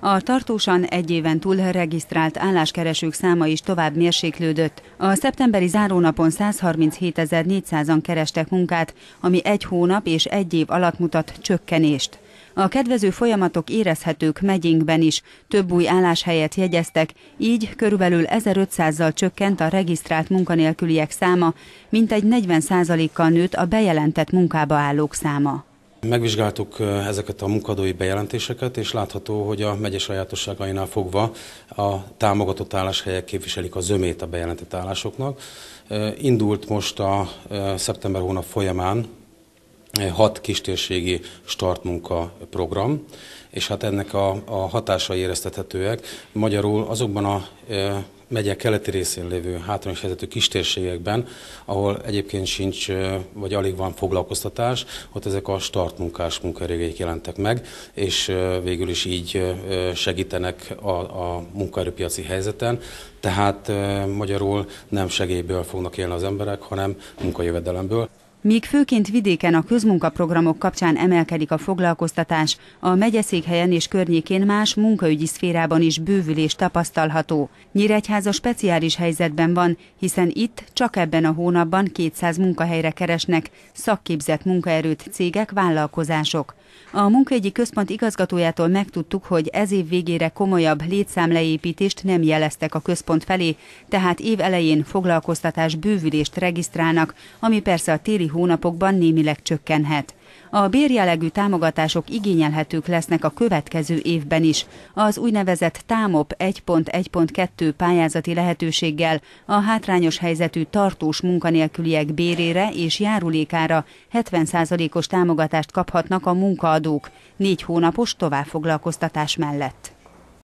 A tartósan egy éven túl regisztrált álláskeresők száma is tovább mérséklődött. A szeptemberi zárónapon 137.400-an kerestek munkát, ami egy hónap és egy év alatt mutat csökkenést. A kedvező folyamatok érezhetők megyénkben is, több új álláshelyet jegyeztek, így körülbelül 1500-zal csökkent a regisztrált munkanélküliek száma, mintegy 40%-kal nőtt a bejelentett munkába állók száma. Megvizsgáltuk ezeket a munkadói bejelentéseket, és látható, hogy a megye sajátosságainál fogva a támogatott álláshelyek képviselik a zömét a bejelentett állásoknak. Indult most a szeptember hónap folyamán hat kistérségi startmunka program, és hát ennek a, a hatásai éreztethetőek. Magyarul azokban a e, megye keleti részén lévő hátrányos helyzetű kistérségekben, ahol egyébként sincs, e, vagy alig van foglalkoztatás, ott ezek a startmunkás munkaerőgék jelentek meg, és e, végül is így e, segítenek a, a munkaerőpiaci helyzeten, tehát magyarul nem segélyből fognak élni az emberek, hanem munkajövedelemből. Míg főként vidéken a közmunkaprogramok kapcsán emelkedik a foglalkoztatás, a megyeszékhelyen és környékén más munkaügyi szférában is bővülés tapasztalható. Nyíregyháza speciális helyzetben van, hiszen itt csak ebben a hónapban 200 munkahelyre keresnek szakképzett munkaerőt cégek, vállalkozások. A munkaügyi központ igazgatójától megtudtuk, hogy ez év végére komolyabb létszámleépítést nem jeleztek a központ felé, tehát év elején foglalkoztatás bővülést regisztrálnak, ami persze a téli hónapokban némileg csökkenhet. A bérjelegű támogatások igényelhetők lesznek a következő évben is. Az úgynevezett TAMOP 1.1.2 pályázati lehetőséggel a hátrányos helyzetű tartós munkanélküliek bérére és járulékára 70%-os támogatást kaphatnak a munkaadók, négy hónapos továbbfoglalkoztatás mellett.